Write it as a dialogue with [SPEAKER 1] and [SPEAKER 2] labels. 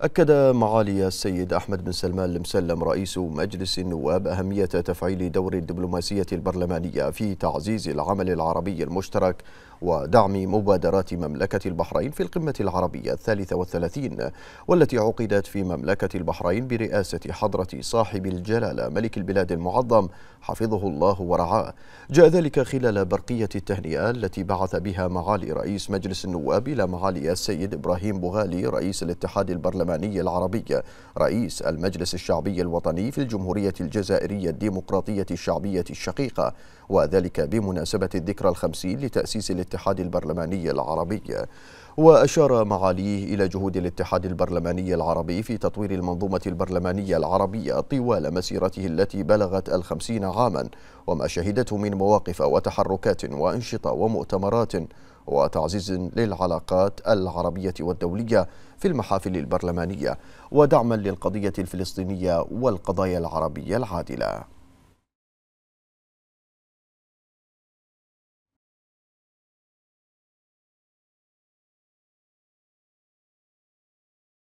[SPEAKER 1] أكد معالي السيد أحمد بن سلمان المسلم رئيس مجلس النواب أهمية تفعيل دور الدبلوماسية البرلمانية في تعزيز العمل العربي المشترك ودعم مبادرات مملكة البحرين في القمة العربية الثالثة والثلاثين والتي عقدت في مملكة البحرين برئاسة حضرة صاحب الجلالة ملك البلاد المعظم حفظه الله ورعاه جاء ذلك خلال برقية التهنئة التي بعث بها معالي رئيس مجلس النواب إلى معالي السيد إبراهيم بوغالي رئيس الاتحاد البرلماني العربي رئيس المجلس الشعبي الوطني في الجمهورية الجزائرية الديمقراطية الشعبية الشقيقة وذلك بمناسبة الذكرى الخمسين لتأسيس الاتحاد الاتحاد البرلماني العربي وأشار معاليه إلى جهود الاتحاد البرلماني العربي في تطوير المنظومة البرلمانية العربية طوال مسيرته التي بلغت الخمسين عاما وما شهدته من مواقف وتحركات وأنشطة ومؤتمرات وتعزيز للعلاقات العربية والدولية في المحافل البرلمانية ودعما للقضية الفلسطينية والقضايا العربية العادلة